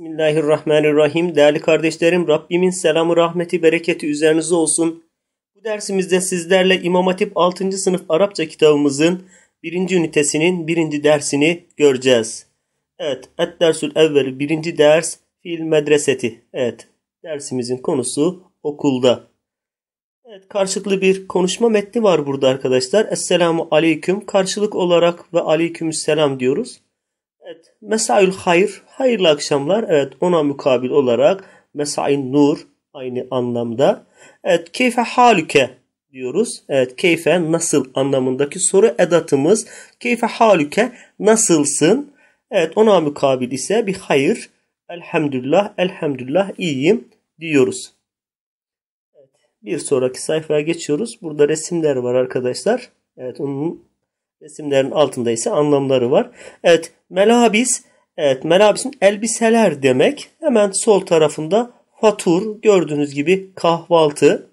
Bismillahirrahmanirrahim. Değerli kardeşlerim Rabbimin selamı rahmeti bereketi üzerinize olsun. Bu dersimizde sizlerle İmam Hatip 6. sınıf Arapça kitabımızın 1. ünitesinin 1. dersini göreceğiz. Evet, Et Dersül Evvel 1. ders Fil Medreseti. Evet, dersimizin konusu okulda. Evet, karşılıklı bir konuşma metni var burada arkadaşlar. Esselamu Aleyküm karşılık olarak ve Aleyküm Selam diyoruz. Evet, Mesail Hayır, hayırlı akşamlar. Evet, ona mukabil olarak Mesail Nur aynı anlamda. Evet, Keyfe Halüke diyoruz. Evet, keyfe nasıl anlamındaki soru edatımız. Keyfe halüke nasılsın? Evet, ona mukabil ise bir hayır. Elhamdülillah, elhamdülillah iyiyim diyoruz. Evet, Bir sonraki sayfaya geçiyoruz. Burada resimler var arkadaşlar. Evet, onun Resimlerin altında ise anlamları var. Evet melabis evet melabisin elbiseler demek. Hemen sol tarafında fatur gördüğünüz gibi kahvaltı.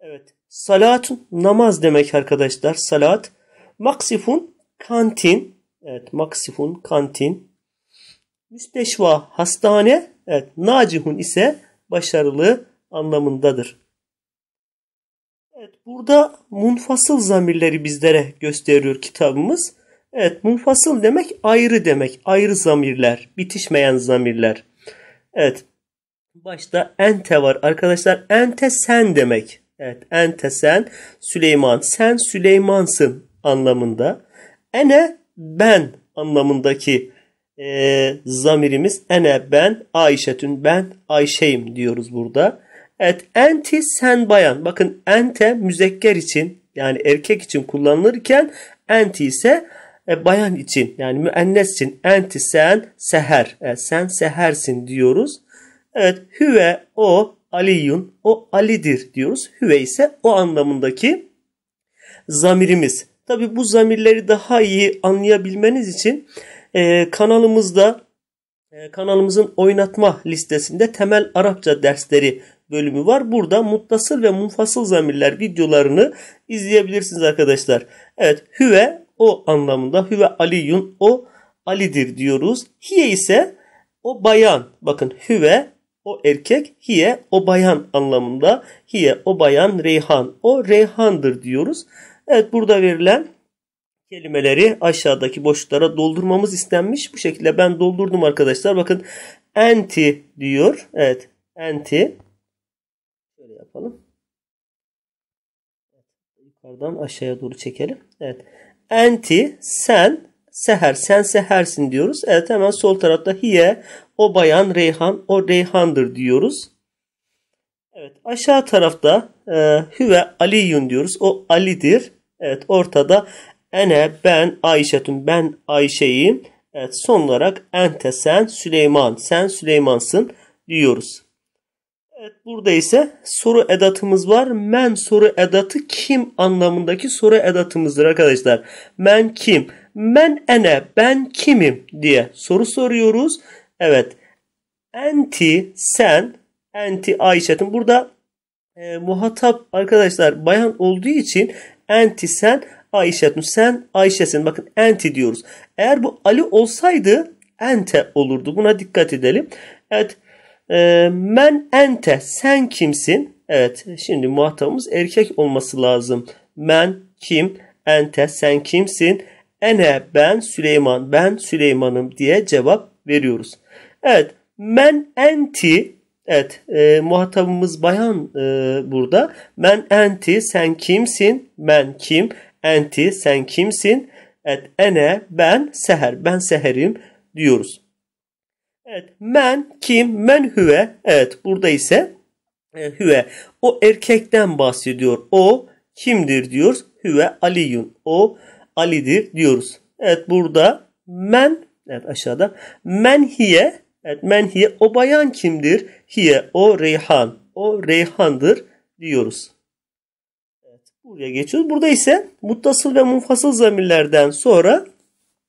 Evet salatun namaz demek arkadaşlar salat. Maksifun kantin. Evet maksifun kantin. Müsteşva hastane. Evet nacihun ise başarılı anlamındadır. Evet burada munfasıl zamirleri bizlere gösteriyor kitabımız. Evet munfasıl demek ayrı demek. Ayrı zamirler, bitişmeyen zamirler. Evet başta ente var arkadaşlar. Ente sen demek. Evet ente sen Süleyman. Sen Süleymansın anlamında. Ene ben anlamındaki e, zamirimiz ene ben Ayşetün ben Ayşe'yim diyoruz burada. Evet, enti sen bayan. Bakın ente müzekker için yani erkek için kullanılırken enti ise e, bayan için yani müennes için enti sen seher. E, sen sehersin diyoruz. Evet hüve o aliyun o alidir diyoruz. Hüve ise o anlamındaki zamirimiz. Tabi bu zamirleri daha iyi anlayabilmeniz için e, kanalımızda e, kanalımızın oynatma listesinde temel Arapça dersleri bölümü var. Burada muttasıl ve munfasıl zamirler videolarını izleyebilirsiniz arkadaşlar. Evet hüve o anlamında hüve aliyun o alidir diyoruz. Hiye ise o bayan bakın hüve o erkek hiye o bayan anlamında hiye o bayan reyhan o reyhandır diyoruz. Evet burada verilen kelimeleri aşağıdaki boşluklara doldurmamız istenmiş. Bu şekilde ben doldurdum arkadaşlar. Bakın anti diyor. Evet anti Yukarıdan aşağıya doğru çekelim. Evet. Enti sen seher sen sehersin diyoruz. Evet hemen sol tarafta hiye o bayan Reyhan o Reyhan'dır diyoruz. Evet aşağı tarafta e, hüve aliyun diyoruz. O Ali'dir. Evet ortada ene ben Ayşetun ben Ayşe'yim. Evet son olarak ente sen Süleyman sen Süleyman'sın diyoruz. Evet burada ise soru edatımız var. Men soru edatı kim anlamındaki soru edatımızdır arkadaşlar. Men kim? Men ene ben kimim diye soru soruyoruz. Evet enti sen enti Ayşe'tin burada e, muhatap arkadaşlar bayan olduğu için enti sen Ayşe'tin sen Ayşe'sin bakın enti diyoruz. Eğer bu Ali olsaydı ente olurdu buna dikkat edelim. Evet ee, men ente sen kimsin? Evet şimdi muhatabımız erkek olması lazım. Men kim? Ente sen kimsin? Ene ben Süleyman ben Süleyman'ım diye cevap veriyoruz. Evet men enti Evet e, muhatabımız bayan e, burada. Men enti sen kimsin? Men kim? Enti sen kimsin? Evet ene ben seher ben seherim diyoruz. Evet men kim men hüve evet burada ise e, hüve o erkekten bahsediyor o kimdir diyoruz hüve aliyun o alidir diyoruz. Evet burada men evet aşağıda men hiye evet men hiye o bayan kimdir hiye o reyhan o reyhandır diyoruz. Evet buraya geçiyoruz. Burada ise muttasıl ve munfasıl zamirlerden sonra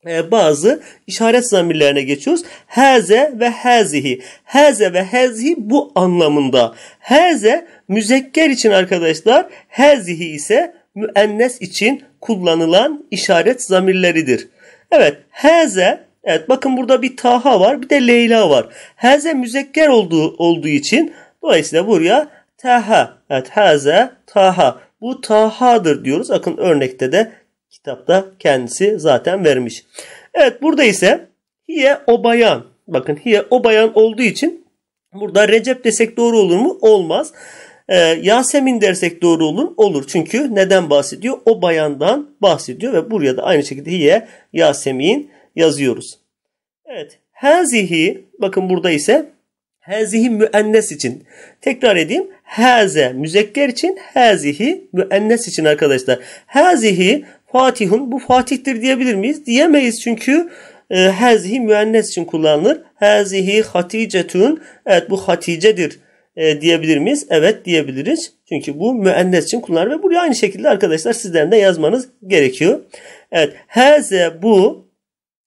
ee, bazı işaret zamirlerine geçiyoruz. Heze ve hezihi. Heze ve hezihi bu anlamında. Heze müzekker için arkadaşlar. Hezihi ise müennes için kullanılan işaret zamirleridir. Evet heze evet bakın burada bir Taha var bir de Leyla var. Heze müzekker olduğu, olduğu için dolayısıyla buraya Taha. Evet heze Taha. Bu Taha'dır diyoruz. Bakın örnekte de Kitapta kendisi zaten vermiş. Evet burada ise hiye o bayan. Bakın hiye o bayan olduğu için burada Recep desek doğru olur mu? Olmaz. Ee, Yasemin dersek doğru olur. Olur. Çünkü neden bahsediyor? O bayandan bahsediyor ve buraya da aynı şekilde hiye Yasemin yazıyoruz. Evet. Hazihi bakın burada ise hazihi müennes için. Tekrar edeyim. Haze müzekker için, hazihi müennes için arkadaşlar. Hazihi Fatihun bu Fatih'tir diyebilir miyiz? Diyemeyiz çünkü e, hazihi müennes için kullanılır. Hazihi haticetun. Evet bu haticedir e, diyebilir miyiz? Evet diyebiliriz. Çünkü bu müennes için kullanılır ve buraya aynı şekilde arkadaşlar sizlerin de yazmanız gerekiyor. Evet haze bu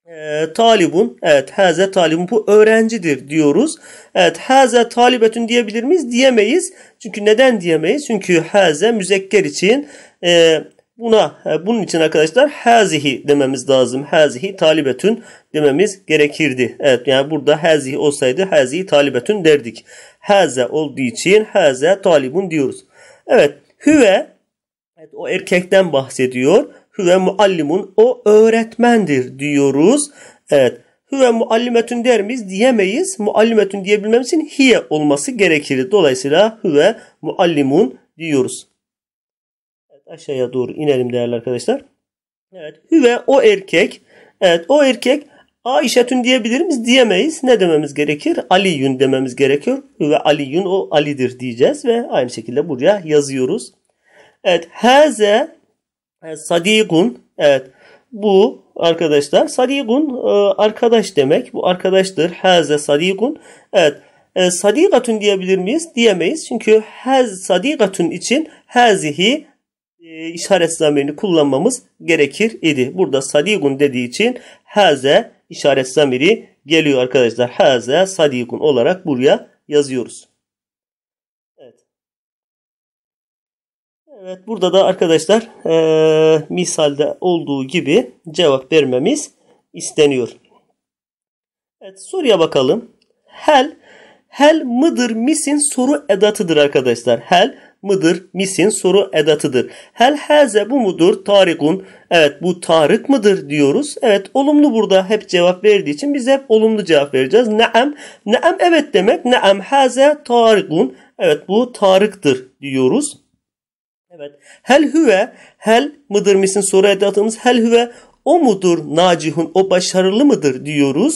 e, talibun. Evet haze talibun bu öğrencidir diyoruz. Evet haze talibetun diyebilir miyiz? Diyemeyiz. Çünkü neden diyemeyiz? Çünkü haze müzekker için e, Buna e, bunun için arkadaşlar hazihi dememiz lazım. Hazihi talibetün dememiz gerekirdi. Evet yani burada hazihi olsaydı hazihi talibetün derdik. Haze olduğu için haze talibun diyoruz. Evet hüve evet, o erkekten bahsediyor. Hüve muallimun o öğretmendir diyoruz. Evet hüve muallimetün der miyiz? Diyemeyiz. Muallimetün diyebilmemiz için hiye olması gerekir. Dolayısıyla hüve muallimun diyoruz aşağıya doğru inelim değerli arkadaşlar. Evet hüve o erkek. Evet o erkek Ayşetün diyebilir miyiz? Diyemeyiz. Ne dememiz gerekir? Aliyun dememiz gerekiyor. Ve Aliyun o Ali'dir diyeceğiz ve aynı şekilde buraya yazıyoruz. Evet. Heze Sadigun, Evet. Bu arkadaşlar Sadigun e, arkadaş demek. Bu arkadaştır. Heze Sadigun, Evet. E, Sadigatun diyebilir miyiz? Diyemeyiz. Çünkü hez Sadigatun için hazihi e, işaret zamirini kullanmamız gerekir idi. Burada sadigun dediği için haze işaret zamiri geliyor arkadaşlar. Haze sadigun olarak buraya yazıyoruz. Evet. Evet burada da arkadaşlar e, misalde olduğu gibi cevap vermemiz isteniyor. Evet soruya bakalım. Hel hel mıdır misin soru edatıdır arkadaşlar. Hel mıdır? Misin soru edatıdır. Hel haze bu mudur? Tarikun. Evet bu Tarık mıdır diyoruz. Evet olumlu burada hep cevap verdiği için biz hep olumlu cevap vereceğiz. Neem neem evet demek. Neem haze tarikun. Evet bu Tarık'tır diyoruz. Evet. Hel hüve. Hel mıdır misin soru edatımız. Hel hüve o mudur nacihun o başarılı mıdır diyoruz.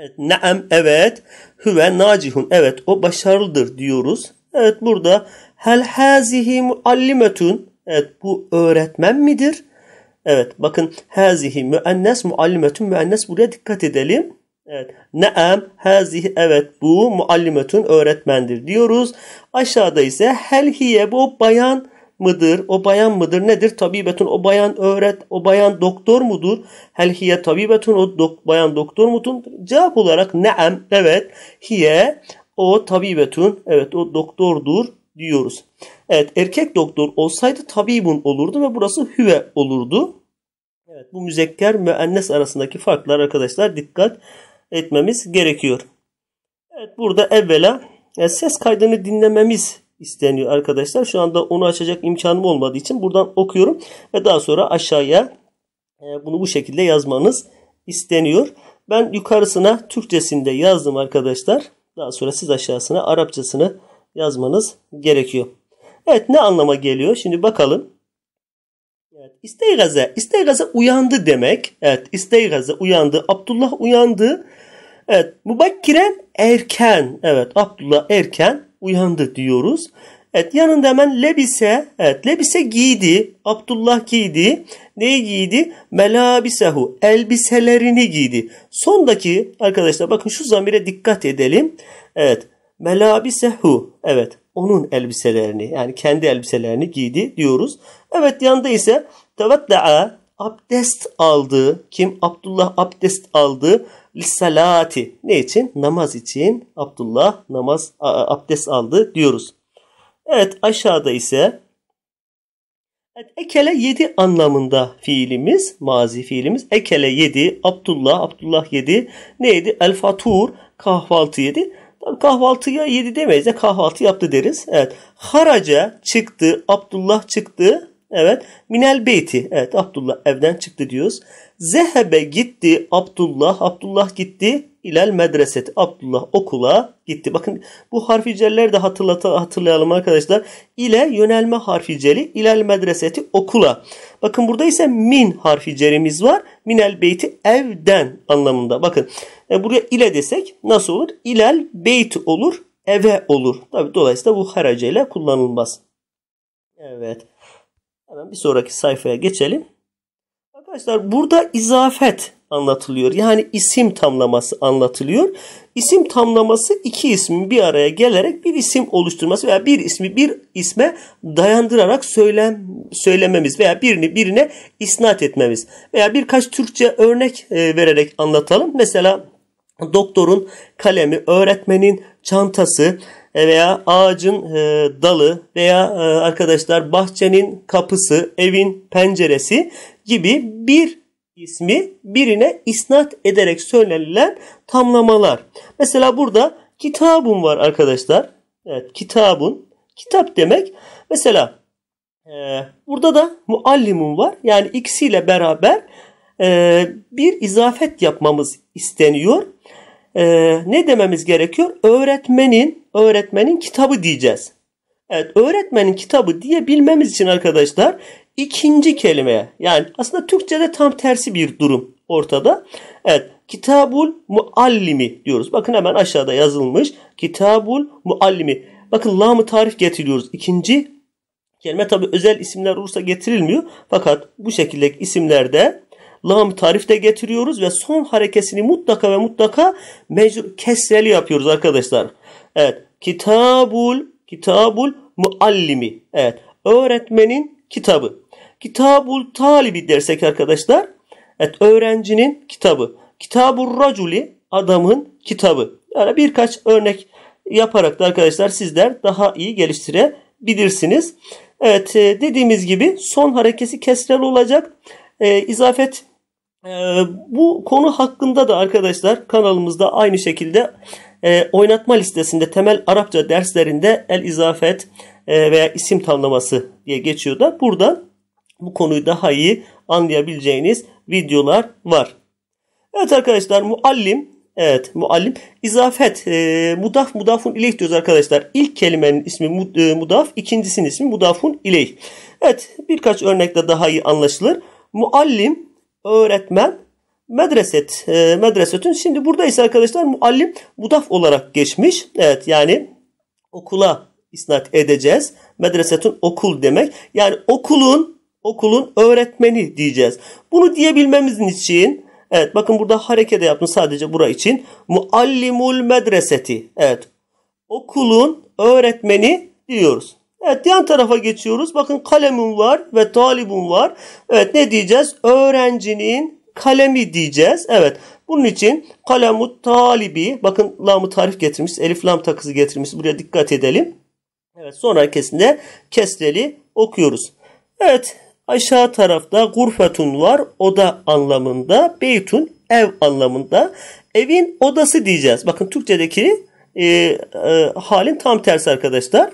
Evet, Neem evet, hüve nacihun evet o başarılıdır diyoruz. Evet burada Hel hazihi muallimetun. Evet bu öğretmen midir? Evet bakın hazihi müennes muallimetun müennes buraya dikkat edelim. Evet. neem hazihi evet bu muallimetun öğretmendir diyoruz. Aşağıda ise helhiye bu bayan mıdır? O bayan mıdır? Nedir? Tabibetun o bayan öğret o bayan doktor mudur? Helhiye tabibetun o dok, bayan doktor mudur? Cevap olarak neem, evet hiye o tabibetun evet o doktordur diyoruz. Evet erkek doktor olsaydı tabibun olurdu ve burası hüve olurdu. Evet bu müzekker müennes arasındaki farklar arkadaşlar dikkat etmemiz gerekiyor. Evet burada evvela e, ses kaydını dinlememiz isteniyor arkadaşlar. Şu anda onu açacak imkanım olmadığı için buradan okuyorum ve daha sonra aşağıya e, bunu bu şekilde yazmanız isteniyor. Ben yukarısına Türkçesinde yazdım arkadaşlar. Daha sonra siz aşağısına Arapçasını yazmanız gerekiyor. Evet ne anlama geliyor? Şimdi bakalım. Evet, isteygaze. İsteygaze uyandı demek. Evet isteygaze uyandı. Abdullah uyandı. Evet mübakkiren erken. Evet Abdullah erken uyandı diyoruz. Evet yanında hemen lebise. Evet lebise giydi. Abdullah giydi. Neyi giydi? Melabisehu. Elbiselerini giydi. Sondaki arkadaşlar bakın şu zamire dikkat edelim. Evet melabisehu. Evet onun elbiselerini yani kendi elbiselerini giydi diyoruz. Evet yanında ise tevedda'a abdest aldı. Kim? Abdullah abdest aldı. Lissalati. Ne için? Namaz için. Abdullah namaz abdest aldı diyoruz. Evet aşağıda ise Ekele yedi anlamında fiilimiz, mazi fiilimiz. Ekele yedi, Abdullah, Abdullah yedi. Neydi? El fatur, kahvaltı yedi kahvaltıya yedi demeyiz de kahvaltı yaptı deriz. Evet. Haraca çıktı, Abdullah çıktı Evet. Minel beyti. Evet Abdullah evden çıktı diyoruz. Zehebe gitti Abdullah. Abdullah gitti. İlel medreset. Abdullah okula gitti. Bakın bu harfi celleri de hatırlata, hatırlayalım arkadaşlar. İle yönelme harfi celi. İlel medreseti okula. Bakın burada ise min harfi celimiz var. Minel beyti evden anlamında. Bakın e, buraya ile desek nasıl olur? İlel beyti olur. Eve olur. Tabii dolayısıyla bu harace ile kullanılmaz. Evet. Hemen bir sonraki sayfaya geçelim. Arkadaşlar burada izafet anlatılıyor. Yani isim tamlaması anlatılıyor. İsim tamlaması iki ismin bir araya gelerek bir isim oluşturması veya bir ismi bir isme dayandırarak söylem, söylememiz veya birini birine isnat etmemiz. Veya birkaç Türkçe örnek e, vererek anlatalım. Mesela doktorun kalemi, öğretmenin çantası, veya ağacın e, dalı veya e, arkadaşlar bahçenin kapısı, evin penceresi gibi bir ismi birine isnat ederek söylenilen tamlamalar. Mesela burada kitabun var arkadaşlar. Evet kitabun. Kitap demek. Mesela e, burada da muallimun var. Yani ikisiyle beraber e, bir izafet yapmamız isteniyor. E, ne dememiz gerekiyor? Öğretmenin öğretmenin kitabı diyeceğiz. Evet öğretmenin kitabı diyebilmemiz için arkadaşlar ikinci kelimeye yani aslında Türkçe'de tam tersi bir durum ortada. Evet kitabul muallimi diyoruz. Bakın hemen aşağıda yazılmış kitabul muallimi. Bakın lamı tarif getiriyoruz. ikinci kelime tabi özel isimler olursa getirilmiyor. Fakat bu şekilde isimlerde lam tarif de getiriyoruz ve son harekesini mutlaka ve mutlaka mecbur kesreli yapıyoruz arkadaşlar. Evet. Kitabul kitabul muallimi. Evet. Öğretmenin kitabı. Kitabul talibi dersek arkadaşlar. Evet. Öğrencinin kitabı. Kitabur raculi adamın kitabı. Yani birkaç örnek yaparak da arkadaşlar sizler daha iyi geliştirebilirsiniz. Evet e, dediğimiz gibi son harekesi kesrel olacak. E, izafet ee, bu konu hakkında da arkadaşlar kanalımızda aynı şekilde e, oynatma listesinde temel Arapça derslerinde el izafet e, veya isim tanımlaması diye geçiyor da burada bu konuyu daha iyi anlayabileceğiniz videolar var. Evet arkadaşlar muallim Evet muallim. izafet, e, mudaf mudafun ileyh diyoruz arkadaşlar. İlk kelimenin ismi e, mudaf ikincisinin ismi mudafun ileyh. Evet birkaç örnekte daha iyi anlaşılır. Muallim öğretmen medreset e, medresetün şimdi buradaysa arkadaşlar muallim mudaf olarak geçmiş. Evet yani okula isnat edeceğiz. Medresetün okul demek. Yani okulun okulun öğretmeni diyeceğiz. Bunu diyebilmemiz için evet bakın burada harekete yaptım sadece bura için. Muallimul medreseti. Evet. Okulun öğretmeni diyoruz. Evet yan tarafa geçiyoruz. Bakın kalemin var ve talibun var. Evet ne diyeceğiz? Öğrencinin kalemi diyeceğiz. Evet bunun için kalemu talibi. Bakın lamı tarif getirmiş. Elif lam takısı getirmiş. Buraya dikkat edelim. Evet sonra kesinde kesreli okuyoruz. Evet aşağı tarafta gurfetun var. Oda anlamında. Beytun ev anlamında. Evin odası diyeceğiz. Bakın Türkçedeki e, e, halin tam tersi arkadaşlar.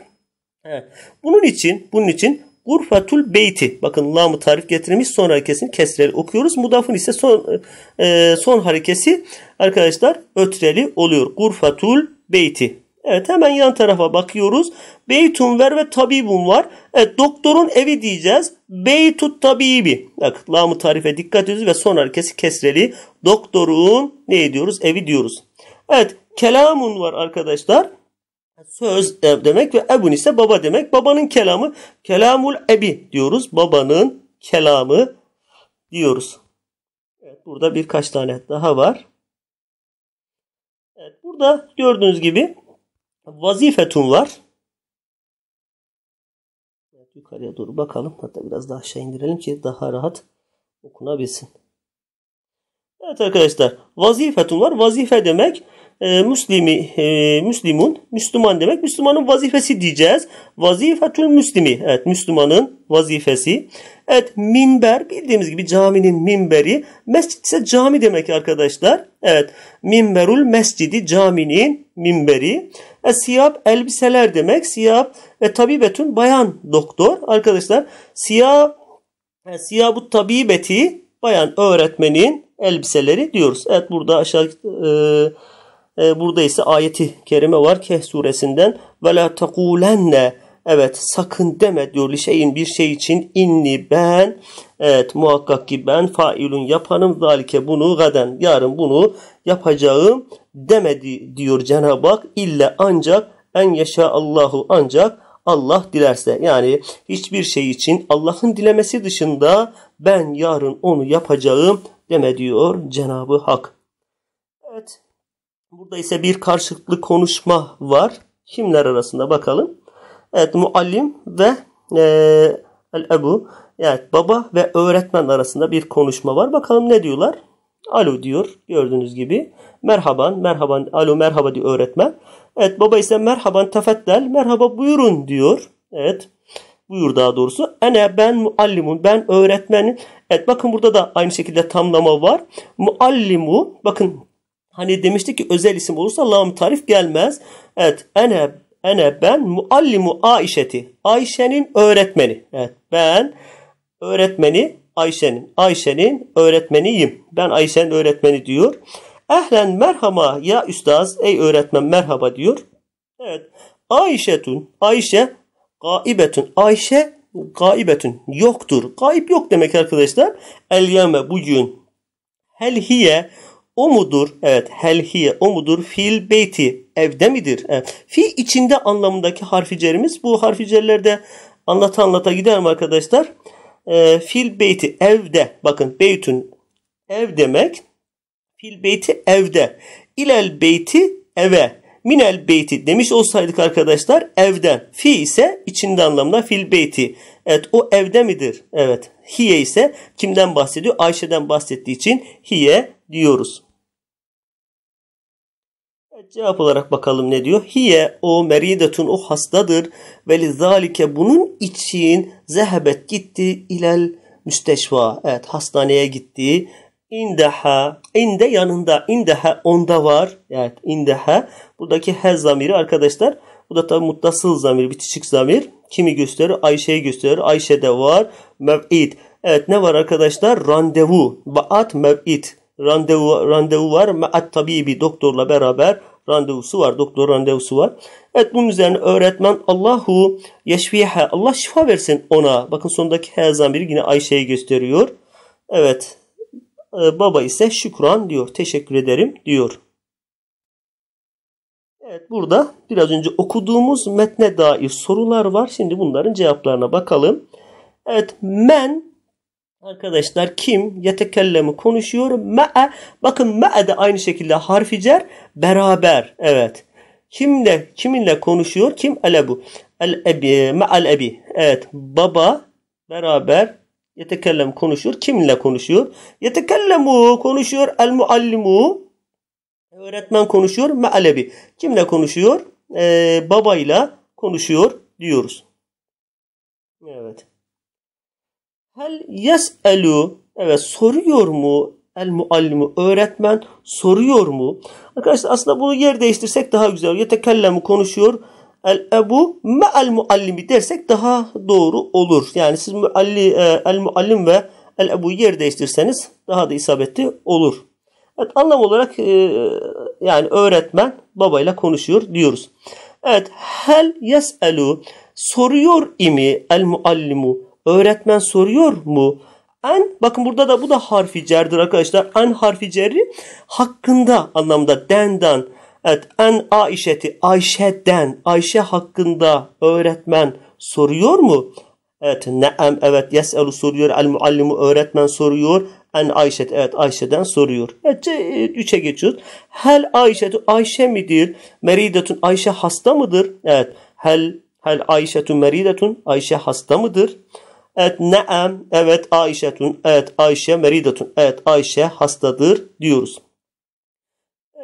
Bunun için, bunun için Gurfatul beyti. Bakın lamı tarif getirmiş. Son harekesini kesreli okuyoruz. Mudafın ise son e, son harekesi arkadaşlar ötreli oluyor. Gurfatul beyti. Evet hemen yan tarafa bakıyoruz. Beytun ver ve tabibun var. Evet doktorun evi diyeceğiz. Beytut tabibi. Bak lamı tarife dikkat ediyoruz ve son harekesi kesreli. Doktorun ne diyoruz? Evi diyoruz. Evet kelamun var arkadaşlar söz demek ve ebun ise baba demek. Babanın kelamı kelamul ebi diyoruz. Babanın kelamı diyoruz. Evet, burada birkaç tane daha var. Evet, burada gördüğünüz gibi vazifetun var. Evet, yukarıya doğru bakalım. Hatta biraz daha aşağı indirelim ki daha rahat okunabilsin. Evet arkadaşlar vazifetun var. Vazife demek e, Müslimi, e, Müslümun, Müslüman demek. Müslümanın vazifesi diyeceğiz. Vazifetül Müslimi. Evet Müslümanın vazifesi. Evet minber bildiğimiz gibi caminin minberi. Mescit ise cami demek arkadaşlar. Evet minberul mescidi caminin minberi. E, siyap elbiseler demek. Siyap ve tabibetün bayan doktor. Arkadaşlar siyap e, siyabu tabibeti bayan öğretmenin elbiseleri diyoruz. Evet burada aşağı e, e, burada ise ayeti kerime var keh suresinden. Ve la tekulenne Evet sakın deme diyor şeyin bir şey için inni ben evet muhakkak ki ben failun yapanım zalike bunu gaden yarın bunu yapacağım demedi diyor Cenab-ı Hak illa ancak en yaşa Allahu ancak Allah dilerse yani hiçbir şey için Allah'ın dilemesi dışında ben yarın onu yapacağım deme diyor Cenab-ı Hak. Evet Burada ise bir karşılıklı konuşma var. Kimler arasında bakalım. Evet muallim ve e, el ebu evet baba ve öğretmen arasında bir konuşma var. Bakalım ne diyorlar? Alo diyor gördüğünüz gibi. Merhaban, merhaban, alo merhaba diyor öğretmen. Evet baba ise merhaban tefeddel, merhaba buyurun diyor. Evet buyur daha doğrusu. Ene ben muallimun, ben öğretmenim. Evet bakın burada da aynı şekilde tamlama var. Muallimu, bakın Hani demişti ki özel isim olursa lam tarif gelmez. Evet ene ene ben muallimu Ayşe'ti. Ayşe'nin öğretmeni. Evet ben öğretmeni Ayşe'nin. Ayşe'nin öğretmeniyim. Ben Ayşe'nin öğretmeni diyor. Ehlen merhaba ya üstaz. Ey öğretmen merhaba diyor. Evet. Ayşetun. Ayşe. Gaibetun. Ayşe gaibetun. Yoktur. Gaib yok demek arkadaşlar. El yeme bugün. Hel hiye. O mudur? Evet. Helhiye o mudur? Fil beyti evde midir? Evet. Fi içinde anlamındaki harficerimiz. Bu harficerlerde anlata anlata giderim arkadaşlar. E, fil beyti evde. Bakın beytün ev demek. Fil beyti evde. İlel beyti eve. Minel beyti demiş olsaydık arkadaşlar evden. Fi ise içinde anlamda fil beyti. Evet o evde midir? Evet. Hiye ise kimden bahsediyor? Ayşe'den bahsettiği için hiye diyoruz. Cevap olarak bakalım ne diyor? Hiye o meridetun o hastadır ve lizalike bunun için zehebet gitti ilel müsteşva. Evet hastaneye gitti. İndeha, inde yanında, indeha onda var. Evet indeha. Buradaki he zamiri arkadaşlar bu da tabi muttasıl zamir, bitişik zamir. Kimi gösterir? Ayşe'yi gösterir. Ayşe'de var. Mev'id. Evet ne var arkadaşlar? Randevu. Baat mev'id randevu randevu var. At tabii bir doktorla beraber randevusu var. Doktor randevusu var. Evet bunun üzerine öğretmen Allahu yeşfiha Allah şifa versin ona. Bakın sondaki he zamiri yine Ayşe'yi gösteriyor. Evet. E, baba ise şükran diyor. Teşekkür ederim diyor. Evet burada biraz önce okuduğumuz metne dair sorular var. Şimdi bunların cevaplarına bakalım. Evet men Arkadaşlar kim yetekellemi konuşuyor. Me'e bakın me'e de aynı şekilde harficer beraber. Evet. Kimle kiminle konuşuyor? Kim elebu? El ebi me'al ebi. Evet. Baba beraber yetekellem konuşuyor. Kiminle konuşuyor? Yetekellemu konuşuyor. El muallimu öğretmen konuşuyor. Me'al ebi. Kimle konuşuyor? Ee, babayla konuşuyor diyoruz. Evet. Hel yes'elu evet soruyor mu el muallimu öğretmen soruyor mu? Arkadaşlar aslında bunu yer değiştirsek daha güzel. Yetekellemu konuşuyor. El ebu me el muallimi dersek daha doğru olur. Yani siz mualli, e, el muallim ve el ebu yer değiştirseniz daha da isabetli olur. Evet anlam olarak e, yani öğretmen babayla konuşuyor diyoruz. Evet hel yes'elu soruyor imi el muallimu Öğretmen soruyor mu? An bakın burada da bu da harfi cerdir arkadaşlar. An harfi cerri hakkında anlamda dendan. Evet en Ayşe'ti Ayşe'den Ayşe hakkında öğretmen soruyor mu? Evet neem evet yeselu soruyor el muallimu öğretmen soruyor. En Ayşet evet Ayşe'den soruyor. Evet e, üçe geçiyoruz. Hel Ayşetu Ayşe midir? Meridetun Ayşe hasta mıdır? Evet hel hel Ayşetu meridetun Ayşe hasta mıdır? Evet ne'em. Evet Ayşetun. Evet Ayşe meridatun. Evet Ayşe hastadır diyoruz.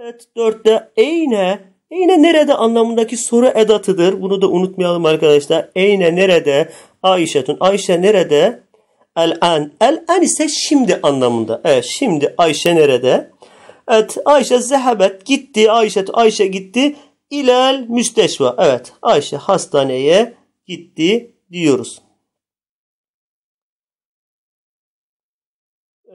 Evet dörtte eyne. Eyne nerede anlamındaki soru edatıdır. Bunu da unutmayalım arkadaşlar. Eyne nerede? Ayşetun. Ayşe nerede? El an. El an ise şimdi anlamında. Evet şimdi Ayşe nerede? Evet Ayşe zehebet gitti. Ayşe Ayşe gitti. İlel müsteşva. Evet Ayşe hastaneye gitti diyoruz.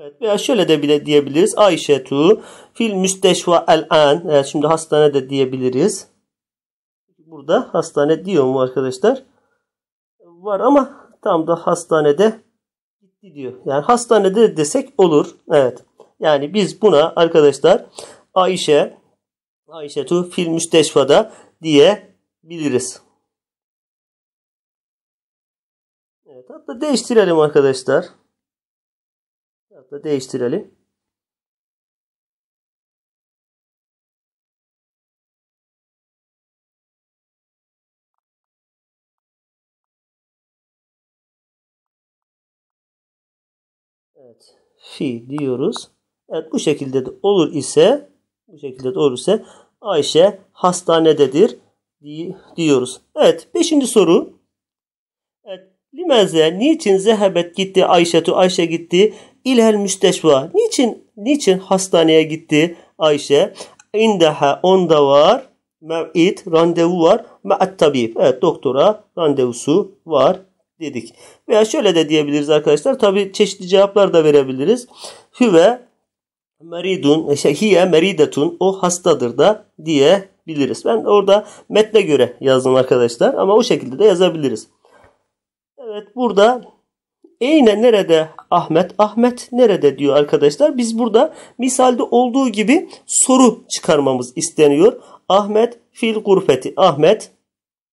Evet veya şöyle de bile diyebiliriz. Ayşe tu fil müsteşva el an. Evet, şimdi hastanede diyebiliriz. Burada hastane diyor mu arkadaşlar? Var ama tam da hastanede gitti diyor. Yani hastanede desek olur. Evet. Yani biz buna arkadaşlar Ayşe Ayşe tu fil müsteşfada diyebiliriz. Evet, hatta değiştirelim arkadaşlar da değiştirelim. Evet. Fi diyoruz. Evet bu şekilde de olur ise bu şekilde de olur ise Ayşe hastanededir diyoruz. Evet. Beşinci soru. Evet. Limeze niçin zehebet gitti Ayşe tu Ayşe gitti İlhel müsteşva. Niçin? Niçin hastaneye gitti Ayşe? İndaha onda var. Mev'id randevu var. Me'at tabib. Evet doktora randevusu var dedik. Veya şöyle de diyebiliriz arkadaşlar. Tabi çeşitli cevaplar da verebiliriz. Hüve meridun, şey, hiye meridetun o hastadır da diyebiliriz. Ben orada metne göre yazdım arkadaşlar ama o şekilde de yazabiliriz. Evet burada Eyne nerede Ahmet? Ahmet nerede diyor arkadaşlar. Biz burada misalde olduğu gibi soru çıkarmamız isteniyor. Ahmet fil gurfeti. Ahmet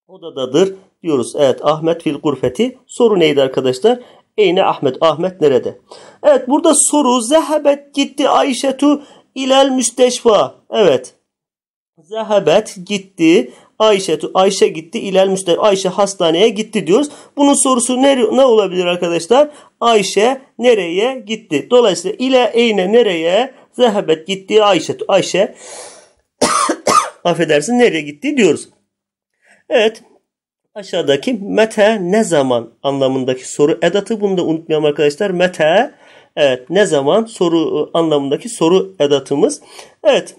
odadadır diyoruz. Evet Ahmet fil gurfeti. Soru neydi arkadaşlar? Eyne Ahmet? Ahmet nerede? Evet burada soru zehebet gitti Ayşetu ilel müsteşfa. Evet. Zehebet gitti Ayşe Ayşe gitti ilel müster Ayşe hastaneye gitti diyoruz. Bunun sorusu ne, ne olabilir arkadaşlar? Ayşe nereye gitti? Dolayısıyla ile eyne nereye? zehbet gitti Ayşe Ayşe affedersin nereye gitti diyoruz. Evet aşağıdaki mete ne zaman anlamındaki soru edatı bunu da unutmayalım arkadaşlar. Mete evet ne zaman soru e, anlamındaki soru edatımız. Evet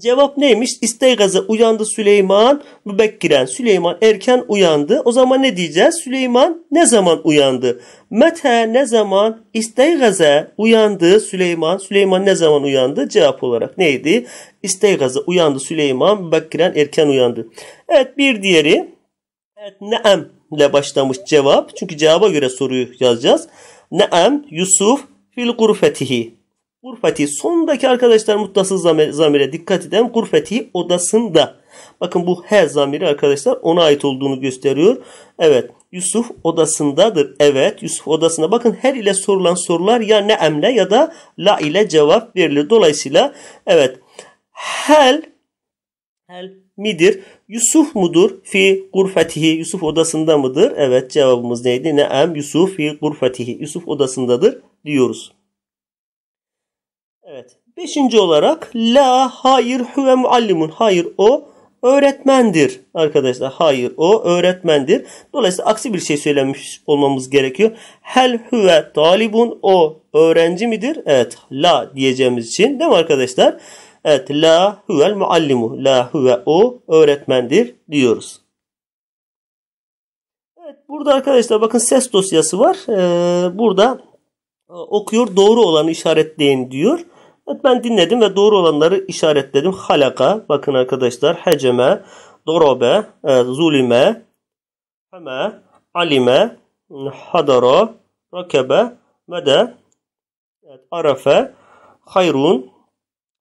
Cevap neymiş? İsteygaza uyandı Süleyman mübekkiren. Süleyman erken uyandı. O zaman ne diyeceğiz? Süleyman ne zaman uyandı? Mete ne zaman? isteygaza uyandı Süleyman. Süleyman ne zaman uyandı? Cevap olarak neydi? İsteygaza uyandı Süleyman mübekkiren erken uyandı. Evet bir diğeri. Evet neem ile başlamış cevap. Çünkü cevaba göre soruyu yazacağız. Neem Yusuf fil gurfetihi. Gurfeti sondaki arkadaşlar muttasız zamire dikkat eden gurfeti odasında. Bakın bu he zamiri arkadaşlar ona ait olduğunu gösteriyor. Evet Yusuf odasındadır. Evet Yusuf odasında. Bakın her ile sorulan sorular ya ne emle ya da la ile cevap verilir. Dolayısıyla evet hel hel midir? Yusuf mudur? Fi gurfetihi. Yusuf odasında mıdır? Evet cevabımız neydi? Ne em Yusuf fi gurfetihi. Yusuf odasındadır diyoruz. Evet. Beşinci olarak la hayır huve muallimun. Hayır o öğretmendir arkadaşlar. Hayır o öğretmendir. Dolayısıyla aksi bir şey söylemiş olmamız gerekiyor. Hel huve talibun o öğrenci midir? Evet la diyeceğimiz için değil mi arkadaşlar? Evet la huvel muallimu. La huve o öğretmendir diyoruz. Evet burada arkadaşlar bakın ses dosyası var. Ee, burada ee, okuyor doğru olanı işaretleyin diyor. Evet, ben dinledim ve doğru olanları işaretledim. Halaka bakın arkadaşlar heceme, dorobe, e, zulime, heme, alime, hadara, rakebe, mede, evet, arafe, hayrun,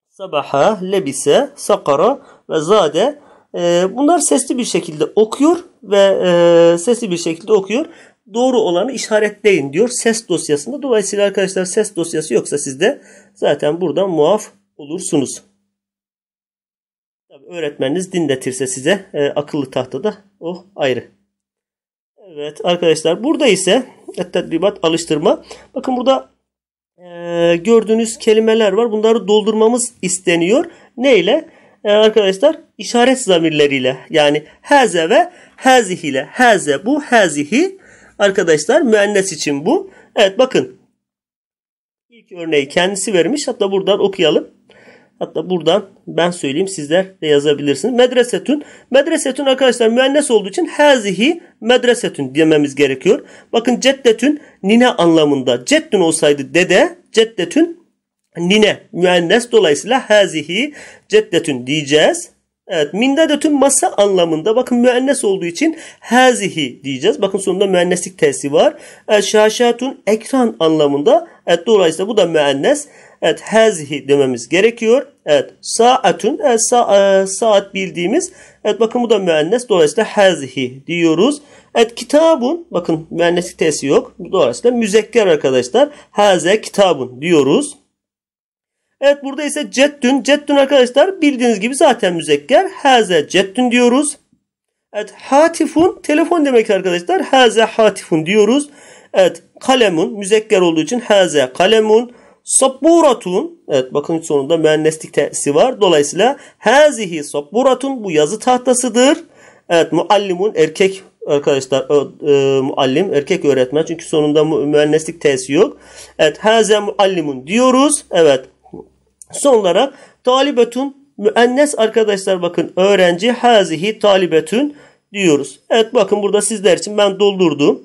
sabaha, lebise, sakara ve zade. E, bunlar sesli bir şekilde okuyor ve e, sesli bir şekilde okuyor doğru olanı işaretleyin diyor ses dosyasında. Dolayısıyla arkadaşlar ses dosyası yoksa siz de zaten buradan muaf olursunuz. Tabii öğretmeniniz dinletirse size e, akıllı tahtada o ayrı. Evet arkadaşlar burada ise tedribat alıştırma. Bakın burada e, gördüğünüz kelimeler var. Bunları doldurmamız isteniyor. Neyle? E, arkadaşlar işaret zamirleriyle yani heze ve hazihi ile heze bu hazihi Arkadaşlar müennes için bu. Evet bakın. İlk örneği kendisi vermiş. Hatta buradan okuyalım. Hatta buradan ben söyleyeyim sizler de yazabilirsiniz. Medresetün. Medresetün arkadaşlar müennes olduğu için hazihi medresetün dememiz gerekiyor. Bakın ceddetün nine anlamında. Ceddün olsaydı dede, ceddetün nine müennes dolayısıyla hazihi ceddetün diyeceğiz. Evet minda de tüm masa anlamında bakın müennes olduğu için hazihi diyeceğiz. Bakın sonunda müenneslik tesi var. Evet, şaşatun ekran anlamında. Evet, dolayısıyla bu da müennes. Evet hazihi dememiz gerekiyor. Evet saatun evet, sa, e, saat bildiğimiz. Evet bakın bu da müennes. Dolayısıyla hazihi diyoruz. Evet kitabun bakın müenneslik tesi yok. Dolayısıyla müzekker arkadaşlar haze kitabun diyoruz. Evet burada ise ceddün. Ceddün arkadaşlar bildiğiniz gibi zaten müzekker. Haze ceddün diyoruz. Evet hatifun telefon demek arkadaşlar. Haze hatifun diyoruz. Evet kalemun müzekker olduğu için haze kalemun. Sabburatun. Evet bakın sonunda mühendislik tesi var. Dolayısıyla hazihi sabburatun bu yazı tahtasıdır. Evet muallimun erkek arkadaşlar e, muallim erkek öğretmen çünkü sonunda mühendislik tesi yok. Evet haze muallimun diyoruz. Evet Son olarak talibetun müennes arkadaşlar bakın öğrenci hazihi talibetun diyoruz. Evet bakın burada sizler için ben doldurdum.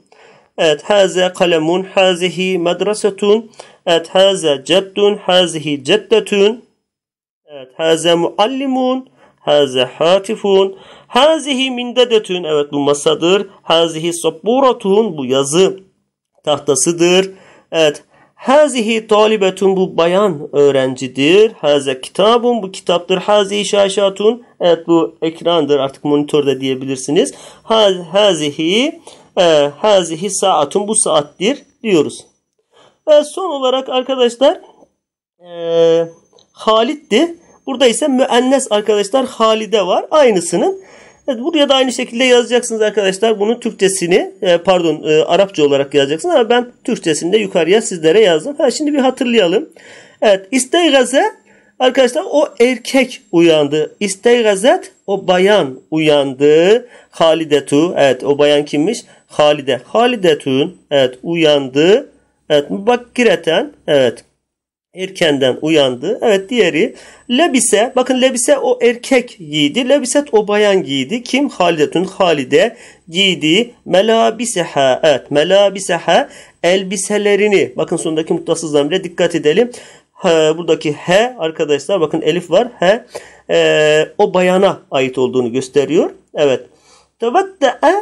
Evet haze kalemun hazihi medresetun. Evet haze ceddun hazihi ceddetun. Evet haze muallimun haze hatifun. Hazihi mindedetun. Evet bu masadır. Hazihi sabburatun. Bu yazı tahtasıdır. Evet Hazihi talibetun bu bayan öğrencidir. Haze kitabun bu kitaptır. Hazihi şaşatun evet bu ekrandır artık monitörde diyebilirsiniz. Hazihi e, hazihi saatun bu saattir diyoruz. Ve son olarak arkadaşlar e, Halid'di. Burada ise müennes arkadaşlar Halide var. Aynısının Evet, buraya da aynı şekilde yazacaksınız arkadaşlar. Bunun Türkçesini ee, pardon e, Arapça olarak yazacaksınız ama ben Türkçesini de yukarıya sizlere yazdım. Ha, şimdi bir hatırlayalım. Evet isteygaze arkadaşlar o erkek uyandı. İsteygazet o bayan uyandı. Halidetu evet o bayan kimmiş? Halide. Halidetun evet uyandı. Evet mübakkireten evet erkenden uyandı. Evet diğeri Lebise bakın Lebise o erkek giydi. Lebiset o bayan giydi. Kim? Halidetün Halide giydi. Melabiseha evet melabiseha elbiselerini bakın sondaki mutlasız zamire dikkat edelim. Ha, buradaki he arkadaşlar bakın elif var. He e, o bayana ait olduğunu gösteriyor. Evet. Tevetta'a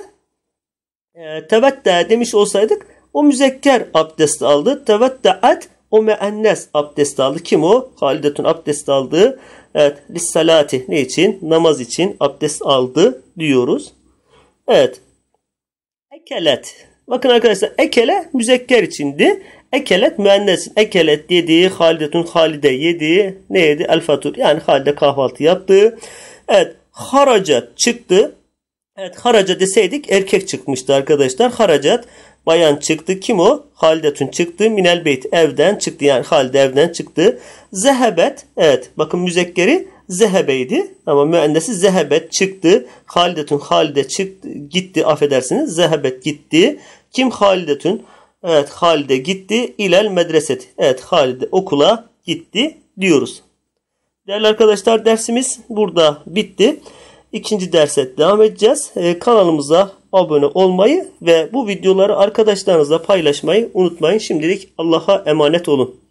e, e, tevetta demiş olsaydık o müzekker abdest aldı. Tevetta'at o müennes abdest aldı. Kim o? Halidetun abdest aldı. Evet. Lissalati ne için? Namaz için abdest aldı diyoruz. Evet. Ekelet. Bakın arkadaşlar ekele müzekker içindi. Ekelet müennesin. Ekelet yedi. Halidetun Halide yedi. Ne yedi? El fatur. Yani Halide kahvaltı yaptı. Evet. Haracat çıktı. Evet haraca deseydik erkek çıkmıştı arkadaşlar. Haracat Bayan çıktı. Kim o? Halidetün çıktı. Minel beyt evden çıktı. Yani Halide evden çıktı. Zehebet. Evet. Bakın müzekkeri zehebeydi. Ama müennesi zehebet çıktı. Halidetün Halide çıktı. Gitti. Affedersiniz. Zehebet gitti. Kim Halidetün? Evet Halide gitti. İlel medreset. Evet Halide okula gitti diyoruz. Değerli arkadaşlar dersimiz burada bitti. İkinci derse devam edeceğiz. Ee, kanalımıza abone olmayı ve bu videoları arkadaşlarınızla paylaşmayı unutmayın. Şimdilik Allah'a emanet olun.